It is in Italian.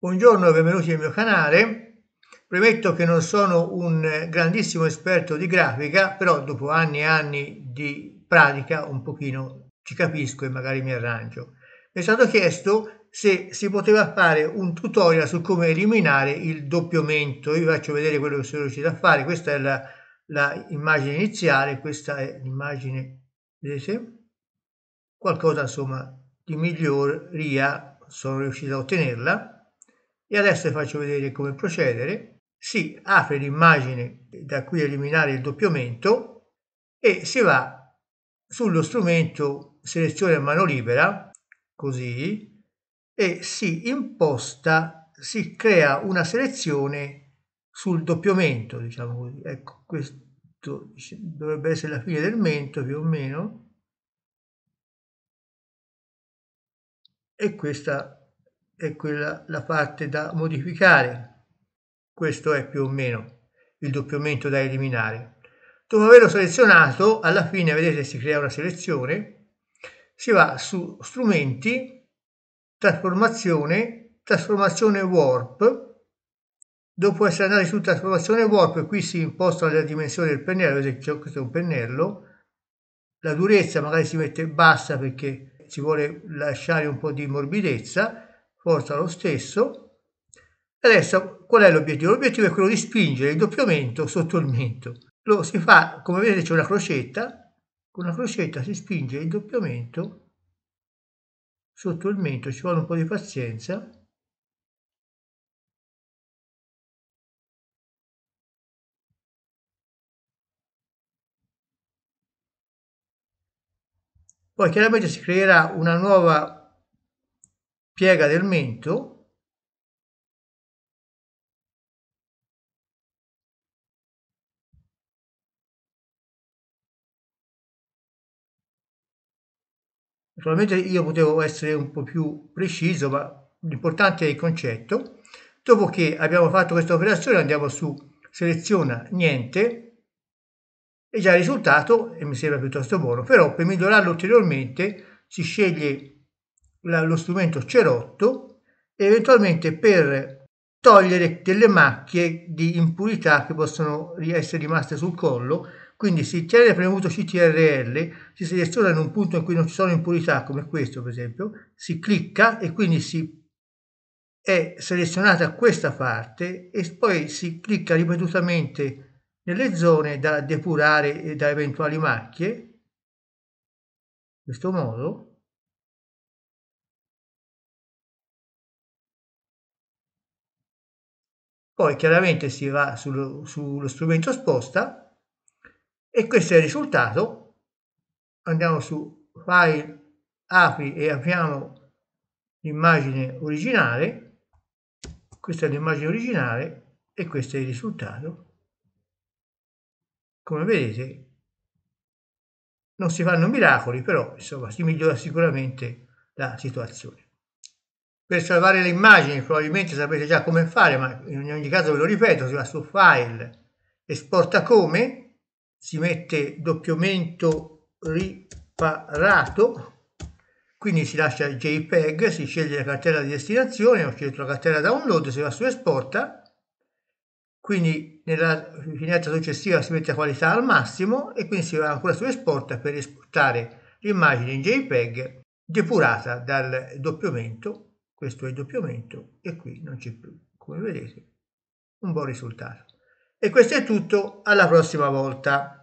Buongiorno e benvenuti nel mio canale. Premetto che non sono un grandissimo esperto di grafica, però dopo anni e anni di pratica un pochino ci capisco e magari mi arrangio. Mi è stato chiesto se si poteva fare un tutorial su come eliminare il doppiamento. Io vi faccio vedere quello che sono riuscito a fare. Questa è l'immagine iniziale, questa è l'immagine, vedete? Qualcosa insomma di miglioria sono riuscito a ottenerla e adesso vi faccio vedere come procedere. Si apre l'immagine da qui eliminare il doppiamento e si va sullo strumento selezione a mano libera, così, e si imposta, si crea una selezione sul doppiamento, diciamo così. Ecco, questo dovrebbe essere la fine del mento più o meno. E questa è quella la parte da modificare. Questo è più o meno il doppiamento da eliminare. Dopo averlo selezionato, alla fine vedete si crea una selezione, si va su strumenti, trasformazione, trasformazione warp, dopo essere andati su trasformazione warp, qui si impostano le dimensioni del pennello, vedete questo è un pennello, la durezza magari si mette bassa perché si vuole lasciare un po' di morbidezza, costa lo stesso. Adesso qual è l'obiettivo? L'obiettivo è quello di spingere il doppio mento sotto il mento. Lo si fa, come vedete c'è una crocetta, con la crocetta si spinge il doppio mento sotto il mento, ci vuole un po' di pazienza. Poi chiaramente si creerà una nuova piega del mento, Naturalmente io potevo essere un po' più preciso, ma l'importante è il concetto. Dopo che abbiamo fatto questa operazione andiamo su seleziona niente e già il risultato mi sembra piuttosto buono, però per migliorarlo ulteriormente si sceglie la, lo strumento cerotto eventualmente per togliere delle macchie di impurità che possono essere rimaste sul collo quindi se tiene premuto CTRL si seleziona in un punto in cui non ci sono impurità come questo per esempio si clicca e quindi si è selezionata questa parte e poi si clicca ripetutamente nelle zone da depurare e da eventuali macchie in questo modo poi chiaramente si va sullo, sullo strumento sposta e questo è il risultato andiamo su file apri e apriamo l'immagine originale questa è l'immagine originale e questo è il risultato come vedete non si fanno miracoli però insomma si migliora sicuramente la situazione per salvare le immagini probabilmente sapete già come fare ma in ogni caso ve lo ripeto si va su file esporta come si mette doppiamento riparato quindi si lascia il JPEG, si sceglie la cartella di destinazione, ho scelto la cartella download, si va su esporta, quindi nella finestra successiva si mette qualità al massimo e quindi si va ancora su esporta per esportare l'immagine in JPEG depurata dal doppiamento questo è il doppiamento e qui non c'è più, come vedete, un buon risultato. E questo è tutto, alla prossima volta.